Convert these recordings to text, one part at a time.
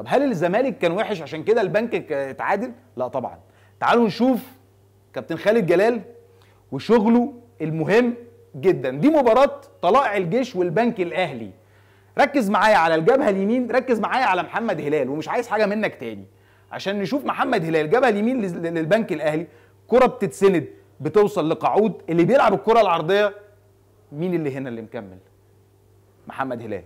طب هل الزمالك كان وحش عشان كده البنك اتعادل؟ لا طبعا تعالوا نشوف كابتن خالد جلال وشغله المهم جدا دي مباراة طلائع الجيش والبنك الأهلي ركز معايا على الجبهة اليمين ركز معايا على محمد هلال ومش عايز حاجة منك تاني عشان نشوف محمد هلال جبهة اليمين للبنك الأهلي كرة بتتسند بتوصل لقعود اللي بيلعب الكرة العرضية مين اللي هنا اللي مكمل محمد هلال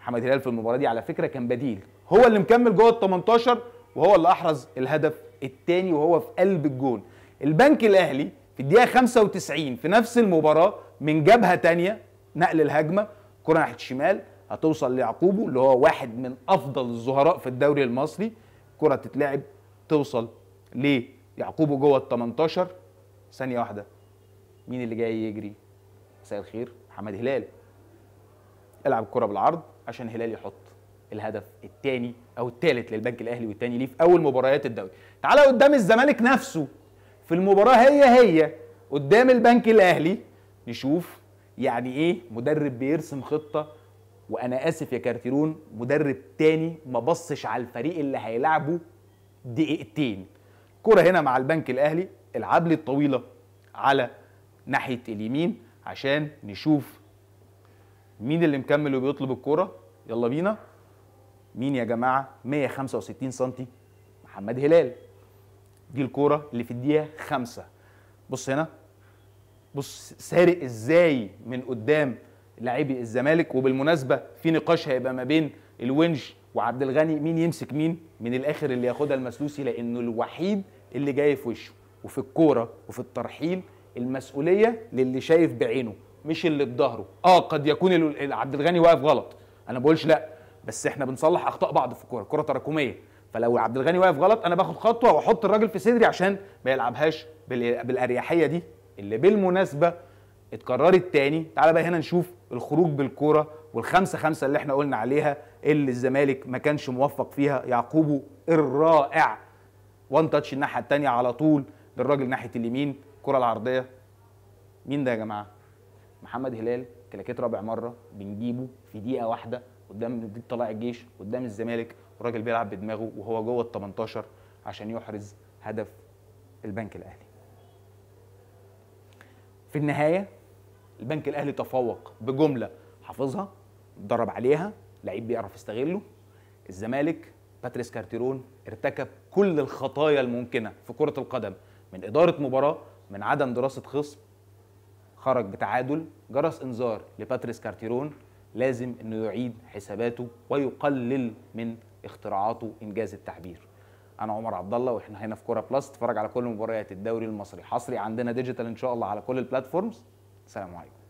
محمد هلال في المباراة دي على فكرة كان بديل هو اللي مكمل جوه ال 18 وهو اللي احرز الهدف الثاني وهو في قلب الجون البنك الاهلي في الدقيقه 95 في نفس المباراه من جبهه ثانيه نقل الهجمه كره ناحيه الشمال هتوصل ليعقوبه اللي هو واحد من افضل الظهراء في الدوري المصري كره تتلعب توصل ليعقوبه جوه ال 18 ثانيه واحده مين اللي جاي يجري مساء الخير محمد هلال العب الكره بالعرض عشان هلال يحط الهدف الثاني او الثالث للبنك الاهلي والثاني ليه في اول مباريات الدوري تعالى قدام الزمالك نفسه في المباراه هي هي قدام البنك الاهلي نشوف يعني ايه مدرب بيرسم خطه وانا اسف يا كارتيرون مدرب تاني ما بصش على الفريق اللي هيلعبه دقيقتين كرة هنا مع البنك الاهلي العب لي الطويله على ناحيه اليمين عشان نشوف مين اللي مكمل وبيطلب الكرة يلا بينا مين يا جماعه 165 سم محمد هلال دي الكوره اللي في الدقيقه خمسة بص هنا بص سارق ازاي من قدام لاعبي الزمالك وبالمناسبه في نقاش هيبقى ما بين الونج وعبد الغني مين يمسك مين من الاخر اللي ياخدها المسلوسي لانه الوحيد اللي جاي في وشه وفي الكوره وفي الترحيل المسؤوليه للي شايف بعينه مش اللي بظهره اه قد يكون عبد الغني واقف غلط انا بقولش لا بس احنا بنصلح اخطاء بعض في الكوره الكوره تراكميه فلو عبد الغني واقف غلط انا باخد خطوه واحط الراجل في صدري عشان ما يلعبهاش بالاريحيه دي اللي بالمناسبه اتكررت تاني تعالى بقى هنا نشوف الخروج بالكوره والخمسة خمسة اللي احنا قلنا عليها اللي الزمالك ما كانش موفق فيها يعقوبه الرائع وان تاتش الناحية الثانيه على طول للراجل ناحية اليمين الكرة العرضية مين ده يا جماعة؟ محمد هلال كلاكيت رابع مرة بنجيبه في دقيقة واحدة قدام طلائع الجيش قدام الزمالك والراجل بيلعب بدماغه وهو جوه ال 18 عشان يحرز هدف البنك الاهلي. في النهايه البنك الاهلي تفوق بجمله حافظها اتدرب عليها لعيب بيعرف يستغله الزمالك باتريس كارتيرون ارتكب كل الخطايا الممكنه في كره القدم من اداره مباراه من عدم دراسه خصم خرج بتعادل جرس انذار لباتريس كارتيرون لازم انه يعيد حساباته ويقلل من اختراعاته انجاز التعبير انا عمر عبد الله واحنا هنا في كوره بلس اتفرج على كل مباريات الدوري المصري حصري عندنا ديجيتال ان شاء الله على كل البلاتفورمز سلام عليكم